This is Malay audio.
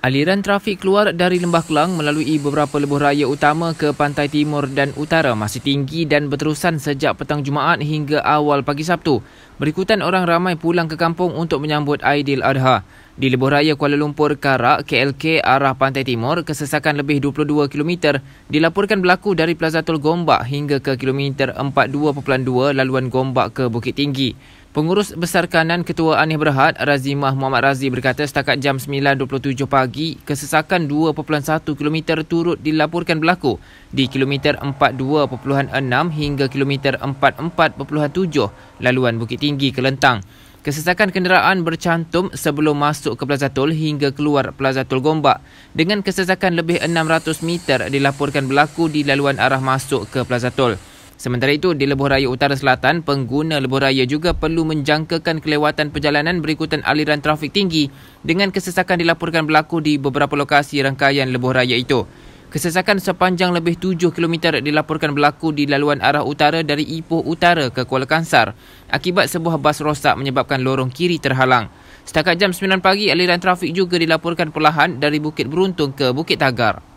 Aliran trafik keluar dari Lembah Kelang melalui beberapa lebuh raya utama ke pantai timur dan utara masih tinggi dan berterusan sejak petang Jumaat hingga awal pagi Sabtu. Berikutan orang ramai pulang ke kampung untuk menyambut Aidil Adha. Di lebuh raya Kuala Lumpur Karak, KLK arah pantai timur, kesesakan lebih 22 km dilaporkan berlaku dari Plaza Tol Gombak hingga ke kilometer 42.2 laluan Gombak ke Bukit Tinggi. Pengurus Besar Kanan Ketua Anih Berhad, Razimah Muhammad Razi berkata setakat jam 9.27 pagi, kesesakan 2.1 km turut dilaporkan berlaku di kilometer 42.6 hingga kilometer 44.7 laluan Bukit Tinggi ke Lentang. Kesesakan kenderaan bercantum sebelum masuk ke Plaza Tol hingga keluar Plaza Tol Gombak dengan kesesakan lebih 600 meter dilaporkan berlaku di laluan arah masuk ke Plaza Tol. Sementara itu, di Lebuh Raya Utara Selatan, pengguna Lebuh Raya juga perlu menjangkakan kelewatan perjalanan berikutan aliran trafik tinggi dengan kesesakan dilaporkan berlaku di beberapa lokasi rangkaian Lebuh Raya itu. Kesesakan sepanjang lebih 7 km dilaporkan berlaku di laluan arah utara dari Ipoh Utara ke Kuala Kangsar akibat sebuah bas rosak menyebabkan lorong kiri terhalang. Setakat jam 9 pagi, aliran trafik juga dilaporkan perlahan dari Bukit Beruntung ke Bukit Tagar.